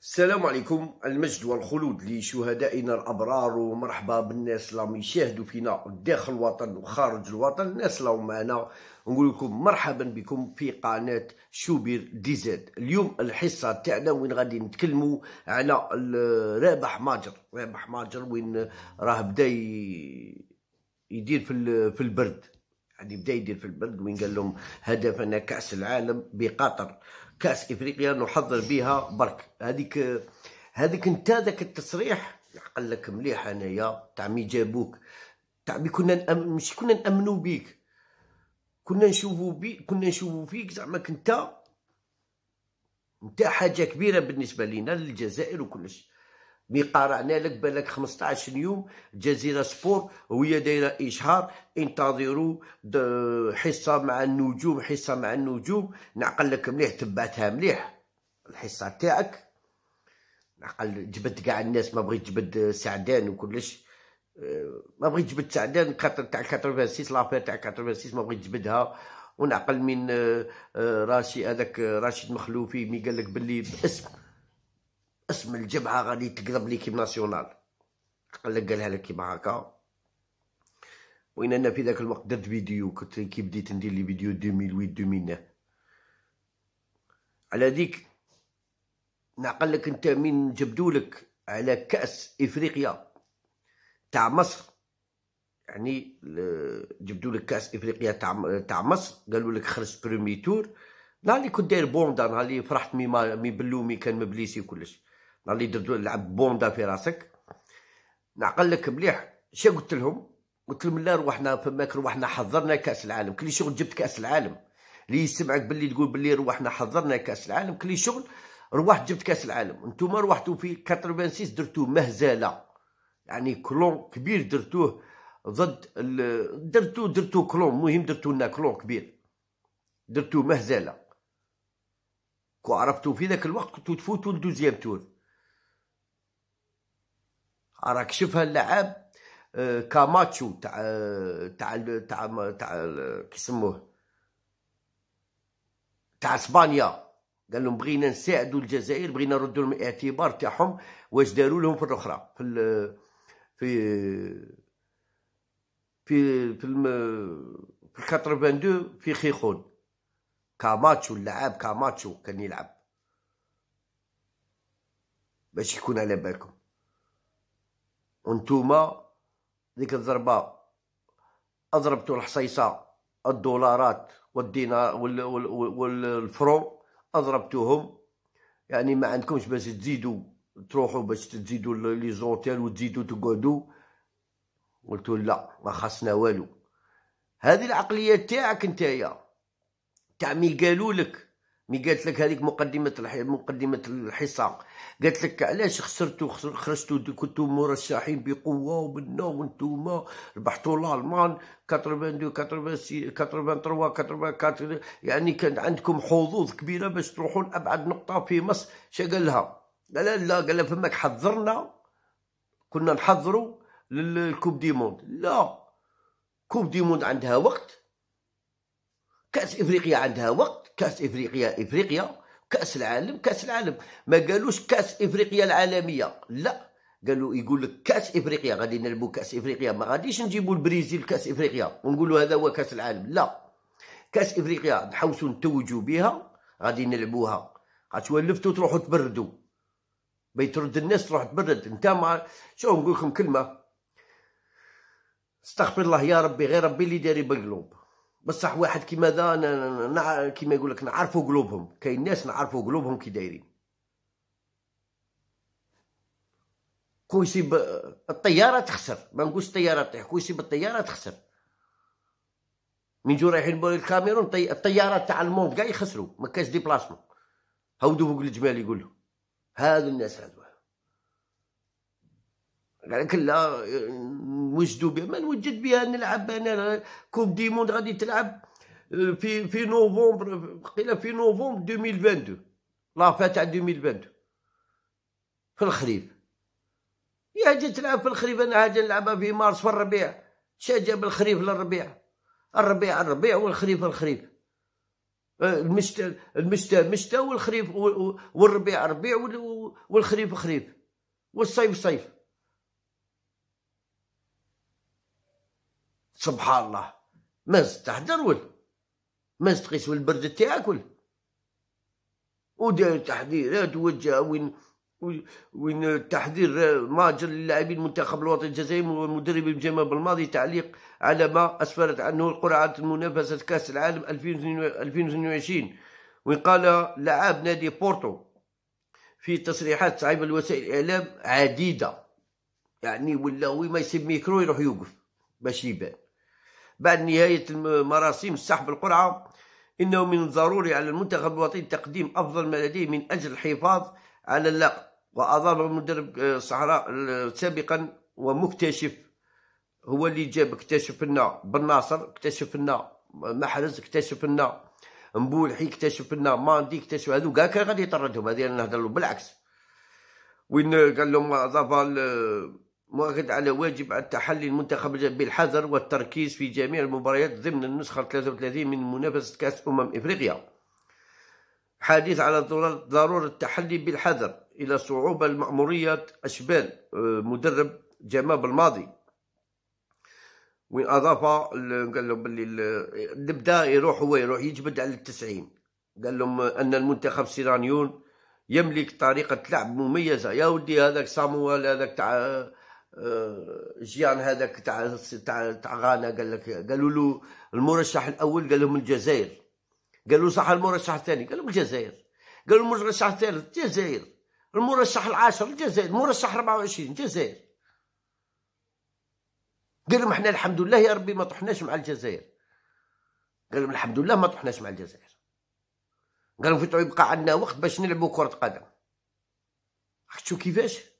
السلام عليكم المجد والخلود لشهدائنا الابرار ومرحبا بالناس اللي يشاهدوا فينا داخل الوطن وخارج الوطن الناس اللي معنا نقول لكم مرحبا بكم في قناه شوبير دي زد اليوم الحصه تاعنا وين غادي نتكلموا على رابح ماجر رابح ماجر وين راه بدا يدير في في البرد يعني بدا يدير في البرد وين قال لهم هدفنا كاس العالم بقطر كاس افريقيا نحضر بها برك هذيك هذيك انت ذاك التصريح يعقل لك مليح انايا تاع مي جابوك تاع مي كنا نأم... مش كنا نامنوا بيك كنا نشوفوا بيك كنا نشوفوا فيك زعما كنت انت حاجه كبيره بالنسبه لينا للجزائر وكلش مي قرأنا لك بالك 15 يوم جزيرة سبور وهي دايرة إشهار انتظروا حصة مع النجوم حصة مع النجوم نعقل لك مليح تبعتها مليح الحصة تاعك نعقل جبد كاع الناس ما بغيت جبد سعدان وكلش آه، ما بغيت جبد سعدان كاتر تاع 86 لافير تاع 86 ما بغيت جبدها ونعقل من آه، آه، راشي هذاك راشد مخلوفي مي قال لك باللي باسم اسم الجبهه غادي تكذب ليكيب ناسيونال قال قالها لك كيما هاكا وين انا في ذاك الوقت درت فيديو كنت كي بديت ندير لي فيديو 2008 2009 على ديك نعقل لك انت من جبدولك على كاس افريقيا تاع مصر يعني جبدوا لك كاس افريقيا تاع تاع مصر قالوا لك خرج برومي تور نهار اللي كنت داير بوندا نهار اللي فرحت مي مي بلومي كان مبليسي وكلش اللي درت لعب بوندا في راسك نعقل لك مليح اش قلت لهم قلت لهم لا روحنا فماك روحنا حضرنا كاس العالم كلي شغل جبت كاس العالم اللي يسمعك باللي تقول باللي روحنا حضرنا كاس العالم كلي شغل روحت جبت كاس العالم انتم روحتوا في 86 درتوا مهزله يعني كلون كبير درتوه ضد ال... درتو درتو كلون مهم درتو لنا كلون كبير درتو مهزله كو عرفتو في ذاك الوقت كنتو تفوتوا لدوزيام تور راك شوف اللعب آه، كاماتشو تاع آه، تاع تاع تاع كيسموه تاع اسبانيا قال لهم بغينا نساعدوا الجزائر بغينا نردوا لهم الاعتبار تاعهم واش داروا لهم في الاخرى في في في في في 82 في خيخون كاماتشو اللاعب كاماتشو كان يلعب باش يكون على بالكم وانتوما ديك الضربه اضربتوا الحصيصه الدولارات والدينار والفرو اضربتوهم يعني ما عندكمش باش تزيدوا تروحوا باش تزيدوا لي زوتيل وتزيدوا تقعدوا قلت لا ما خاصنا والو هذه العقليه تاعك نتايا تاع مي قالوا لك مي قالت لك هذيك مقدمه الح... مقدمه الحصه قالت لك علاش خسرتوا خرجتوا كنتوا مرشحين بقوه ومنا وانتوما ربحتوا الالمان 82 86 83 84 يعني كان عندكم حظوظ كبيره باش تروحوا لابعد نقطه في مصر شا قال لها لا لا قال لها فماك حذرنا كنا نحضروا للكوب دي موند لا كوب دي موند عندها وقت كاس افريقيا عندها وقت كاس افريقيا افريقيا كاس العالم كاس العالم ما قالوش كاس افريقيا العالميه لا قالوا يقول لك كاس افريقيا غادي نلعبوا كاس افريقيا ما غاديش نجيبوا البرازيل كاس افريقيا ونقولوا هذا هو كاس العالم لا كاس افريقيا نحوسوا نتوجوا بها غادي نلعبوها غتولفتوا تروحوا تبردوا باي ترد الناس تروح تبرد انت مع شوف نقول لكم كلمه استغفر الله يا ربي غير ربي اللي داري بالقلوب بصح واحد كيما ذا كيما يقول لك نعرفوا قلوبهم كاين ناس نعرفوا قلوبهم كي دايرين كون يصيب الطياره تخسر ما نقولش الطياره تطيح كون يصيب الطياره تخسر من جو رايحين بوري الكاميرون الطياره تاع الموند كاع يخسروا ما كاش ديبلاسمون هاو فوق الجمال يقول هادو الناس هادو قال لك لا نوجدوا بها ما نوجد بها نلعب انا كوب دي موند غادي تلعب آه، في في نوفمبر قيل في نوفمبر 2022 لا تاع 2022 في الخريف يا جيت تلعب في الخريف انا حاجه نلعبها في مارس في الربيع شاجه بالخريف للربيع الربيع الربيع والخريف الخريف المشتى المشتى مشتى والخريف والربيع ربيع والخريف خريف والصيف صيف سبحان الله ما زدت تحضر ولا ما زدت تقيس البرد تاعك ولا تحذيرات وجه وين وين تحذير ماجر للاعبين المنتخب الوطني الجزائري ومدرب الجامعة بالماضي تعليق على ما أسفرت عنه قرعه منافسة كأس العالم 2022 وين قال لعاب نادي بورتو في تصريحات صعيبة لوسائل الإعلام عديدة يعني ولا وين ما يسيب ميكرو يروح يوقف باش يبان بعد نهاية مراسيم سحب القرعة إنه من الضروري على المنتخب الوطني تقديم أفضل ما لديه من أجل الحفاظ على اللقب وأضاف المدرب الصحراء آه، آه، سابقا ومكتشف هو اللي جاب اكتشف لنا بن ناصر اكتشف لنا محرز اكتشف لنا مبولحي اكتشف لنا ماندي اكتشف هذو كاع كان غادي يطردهم هذه نهضر له بالعكس وين قال لهم اضاف مؤكد على واجب التحلي المنتخب بالحذر والتركيز في جميع المباريات ضمن النسخة 33 من منافسة كأس أمم إفريقيا حديث على ضرورة التحلي بالحذر إلى صعوبة المأمورية أشبال آه، مدرب جماب الماضي وين أضاف قال لهم بلي آه، نبدا يروح هو يروح يجبد على التسعين قال لهم أن المنتخب سيرانيون يملك طريقة لعب مميزة يا ودي هذاك ساموال هذاك تاع جيان هذاك تاع تاع تاع غانا قال لك قالوا له المرشح الاول قال لهم الجزائر قالوا صح المرشح الثاني قال لهم الجزائر قالوا المرشح الثالث الجزائر المرشح العاشر الجزائر المرشح 24 الجزائر قال لهم احنا الحمد لله يا ربي ما طحناش مع الجزائر قال لهم الحمد لله ما طحناش مع الجزائر قال لهم يبقى عندنا وقت باش نلعبوا كره قدم شو كيفاش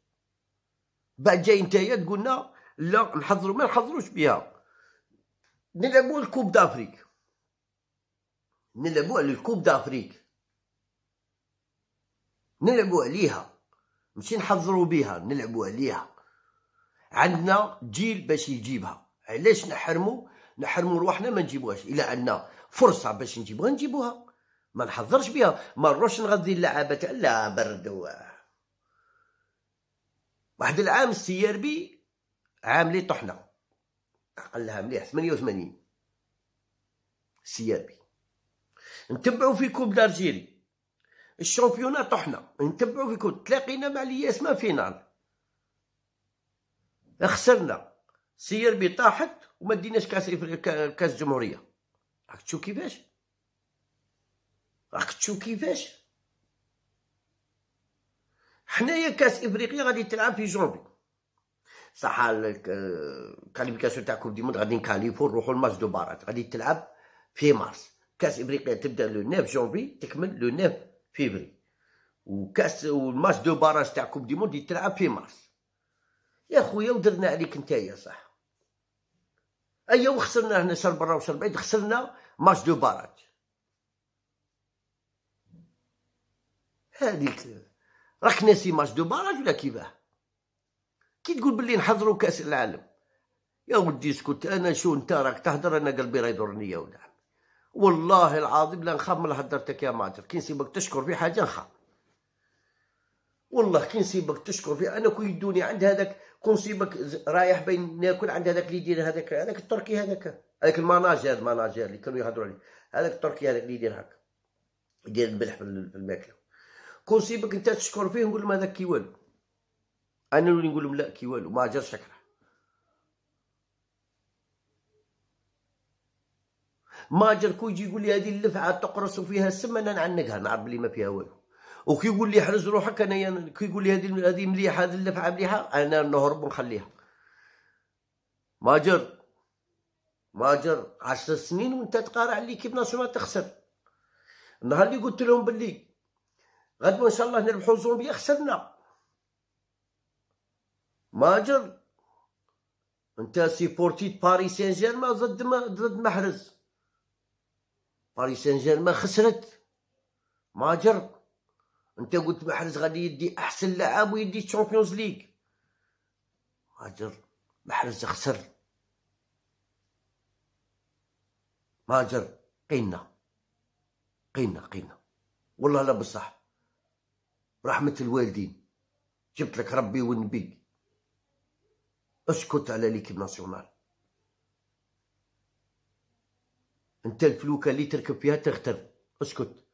بعد جاي نتايا تقولنا لا نحضروا ما نحضروش بها نلعبوا الكوب دافريك نلعبوا على الكوب دافريك نلعبوا عليها ماشي نحضروا بها نلعبوا عليها عندنا جيل باش يجيبها علاش نحرموا نحرموا رواحنا ما نجيبوهاش الا عندنا فرصه باش نجيبوها نجيبوها ما نحضرش بها ما نروحش نغذي اللعابه تاع لا برد واحد العام السي ار بي عام لي طحنا عقلها مليح 88 السي ار بي نتبعوا في كوب دارجيري الشامبيونا طحنا نتبعوا في كوب تلاقينا مع الياس ما فينال خسرنا سي ار بي طاحت وما ديناش كاس كاس الجمهوريه راك تشوف كيفاش راك تشوف كيفاش حنايا كاس افريقيا غادي تلعب في جونفي صح الكاليفيكاسيون تاع كوب دي موند غادي نكاليفو نروحو لماتش دو بارات غادي تلعب في مارس كاس افريقيا تبدا لو 9 جونفي تكمل لو 9 فيفري وكاس والماتش دو باراج تاع كوب دي موند يتلعب في مارس يا خويا ودرنا عليك نتايا صح ايا وخسرنا هنا شهر برا وشهر بعيد خسرنا ماتش دو باراج هذيك راك ناسي ماتش دو باراج ولا كيفاه كي تقول بلي نحضروا كاس العالم يا ودي اسكت انا شو انت راك تهدر انا قلبي راه يضرني يا ولد والله العظيم لا نخاف من هدرتك يا ماجر كي نسيبك تشكر في حاجه نخاف والله كي نسيبك تشكر في انا كون يدوني عند هذاك كون نسيبك رايح بين ناكل عند هذاك اللي يدير هذاك هذاك التركي هذاك هذاك المناجر هذا المناجر اللي كانوا يهضروا عليه هذاك التركي هذاك اللي يدير هكا يدير الملح في الماكله كونسيبك انت تشكر فيه نقول لهم هذا كي والو انا اللي نقول لهم لا كي والو ما جاش شكره ما جركو يجي يقول لي هذه اللفعه تقرص وفيها السم انا نعنقها نعرف بلي ما فيها والو وكي يقول لي احرز روحك انا كي يقول لي هذه هذه مليحه هذه اللفعه مليحه انا نهرب ونخليها ماجر ماجر عشر سنين وانت تقارع لي كيف ناس ما تخسر النهار اللي قلت لهم باللي غدوة إن شاء الله نربحو زومبيا خسرنا ماجر أنت سيبورتي باريس سان جيرمان ضد ضد محرز باريس سان جيرمان خسرت ماجر أنت قلت محرز غادي يدي أحسن لاعب ويدي تشامبيونز ليغ ماجر محرز خسر ماجر قينا قينا قينا والله لا بصح رحمة الوالدين جبت لك ربي والنبي اسكت على ليكيب ناسيونال انت الفلوكه اللي تركب فيها تغتر اسكت